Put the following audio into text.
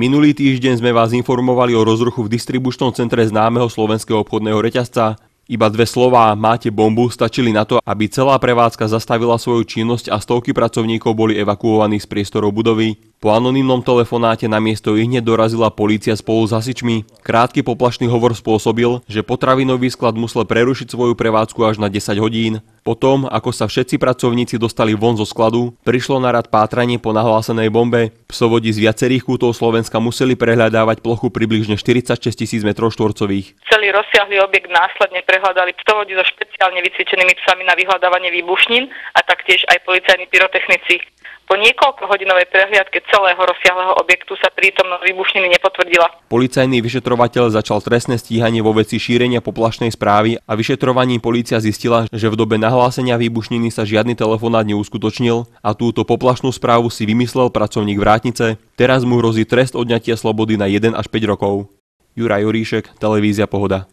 Minulý týždeň sme vás informovali o rozruchu v distribučnom centre známeho slovenského obchodného reťazca. Iba dve slová máte bombu stačili na to, aby celá prevádzka zastavila svoju činnosť a stovky pracovníkov boli evakuovaní z priestorov budovy. Po anonymnom telefonáte na miesto ich hneď dorazila polícia spolu s hasičmi. Krátky poplašný hovor spôsobil, že potravinový sklad musel prerušiť svoju prevádzku až na 10 hodín. Potom, ako sa všetci pracovníci dostali von zo skladu, prišlo na rad pátranie po nahlásenej bombe. Psovodi z viacerých kútov Slovenska museli prehľadávať plochu približne 46 tisíc m štvorcových. Celý rozsiahly objekt následne prehľadali psovodi so špeciálne vycvičenými psami na vyhľadávanie výbušnín a taktiež aj policajní pyrotechnici. Po niekoľkohodinovej prehliadke celého rozsiahleho objektu sa prítomnosť výbušniny nepotvrdila. Policajný vyšetrovateľ začal trestné stíhanie vo veci šírenia poplašnej správy a vyšetrovaní polícia zistila, že v dobe nahlásenia výbušniny sa žiadny telefonát neuskutočnil a túto poplašnú správu si vymyslel pracovník vrátnice. Teraz mu hrozí trest odňatia slobody na 1 až 5 rokov. Juraj Juríšek, Televízia Pohoda.